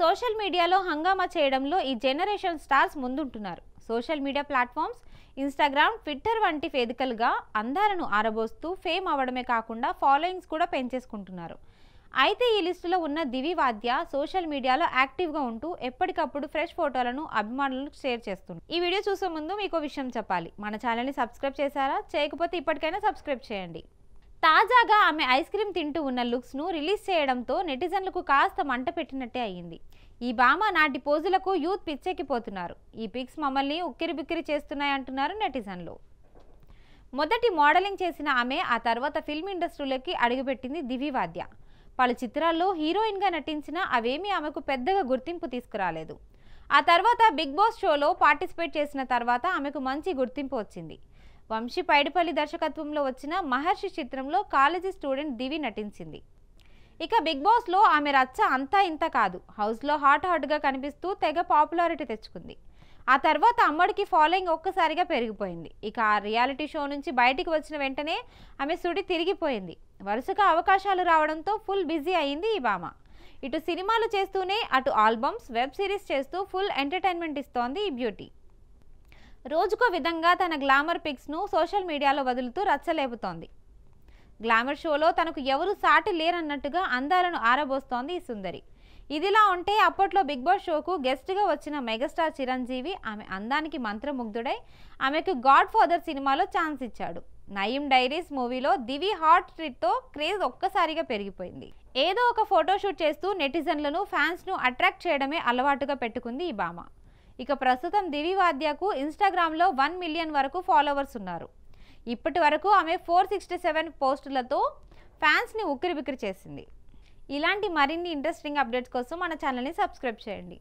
social మీడియాలో హంగామా చేయడంలో ఈ జనరేషన్ స్టార్స్ ముందుంటున్నారు social media platforms Instagram Twitter వంటి వేదికలుగా అందాలను ఆరబోస్తూ ఫేమ్ అవ్వడమే కాకుండా ఫాలోయింగ్స్ కూడా పెంచేసుకుంటున్నారు అయితే ఈ లిస్టులో ఉన్న దివి వాద్య సోషల్ మీడియాలో యాక్టివ్గా ఉంటూ ఎప్పటికప్పుడు ఫ్రెష్ ఫోటోలను అభిమానులకు షేర్ చేస్తుంది ఈ వీడియో చూసే ముందు మీకు విషయం చెప్పాలి మన ఛానల్ని సబ్స్క్రైబ్ చేశారా చేయకపోతే ఇప్పటికైనా సబ్స్క్రైబ్ చేయండి తాజాగా ఆమె ఐస్ క్రీమ్ తింటూ ఉన్న లుక్స్ను రిలీజ్ చేయడంతో నెటిజన్లకు కాస్త మంట పెట్టినట్టే అయ్యింది ఈ భామ నాటి పోజులకు యూత్ పిచ్చెక్కిపోతున్నారు ఈ పిక్స్ మమ్మల్ని బిక్కిరి చేస్తున్నాయంటున్నారు నెటిజన్లు మొదటి మోడలింగ్ చేసిన ఆమె ఆ తర్వాత ఫిల్మ్ ఇండస్ట్రీలోకి అడుగుపెట్టింది దివివాద్య పలు చిత్రాల్లో హీరోయిన్గా నటించినా అవేమీ ఆమెకు పెద్దగా గుర్తింపు తీసుకురాలేదు ఆ తర్వాత బిగ్ బాస్ షోలో పార్టిసిపేట్ చేసిన తర్వాత ఆమెకు మంచి గుర్తింపు వచ్చింది వంశీ పైడిపల్లి దర్శకత్వంలో వచ్చిన మహర్షి చిత్రంలో కాలేజీ స్టూడెంట్ దివి నటించింది ఇక బిగ్ బాస్లో ఆమె రచ్చ అంతా ఇంత కాదు హౌస్లో హాట్ హాట్గా కనిపిస్తూ తెగ పాపులారిటీ తెచ్చుకుంది ఆ తర్వాత అమ్మడికి ఫాలోయింగ్ ఒక్కసారిగా పెరిగిపోయింది ఇక ఆ రియాలిటీ షో నుంచి బయటికి వచ్చిన వెంటనే ఆమె సుడి తిరిగిపోయింది వరుసగా అవకాశాలు రావడంతో ఫుల్ బిజీ అయింది ఈ భామ ఇటు సినిమాలు చేస్తూనే అటు ఆల్బమ్స్ వెబ్ సిరీస్ చేస్తూ ఫుల్ ఎంటర్టైన్మెంట్ ఇస్తోంది ఈ బ్యూటీ రోజుకో విధంగా తన గ్లామర్ పిక్స్ను సోషల్ మీడియాలో వదులుతూ రచ్చలేపుతోంది గ్లామర్ షోలో తనకు ఎవరు సాటి లేరన్నట్టుగా అందాలను ఆరబోస్తోంది ఈ సుందరి ఇదిలా ఉంటే అప్పట్లో బిగ్ బాస్ షోకు గెస్ట్గా వచ్చిన మెగాస్టార్ చిరంజీవి ఆమె అందానికి మంత్రముగ్ధుడై ఆమెకు గాడ్ ఫాదర్ సినిమాలో ఛాన్స్ ఇచ్చాడు నయీం డైరీస్ మూవీలో దివి హాట్ ట్రీట్తో క్రేజ్ ఒక్కసారిగా పెరిగిపోయింది ఏదో ఒక ఫోటోషూట్ చేస్తూ నెటిజన్లను ఫ్యాన్స్ను అట్రాక్ట్ చేయడమే అలవాటుగా పెట్టుకుంది ఈ భామ ఇక ప్రస్తుతం దివి వాద్యకు ఇన్స్టాగ్రామ్లో వన్ మిలియన్ వరకు ఫాలోవర్స్ ఉన్నారు ఇప్పటి వరకు ఆమె ఫోర్ సిక్స్టీ సెవెన్ పోస్టులతో ఫ్యాన్స్ని ఉక్కిరిబిక్కిరి చేసింది ఇలాంటి మరిన్ని ఇంట్రెస్టింగ్ అప్డేట్స్ కోసం మన ఛానల్ని సబ్స్క్రైబ్ చేయండి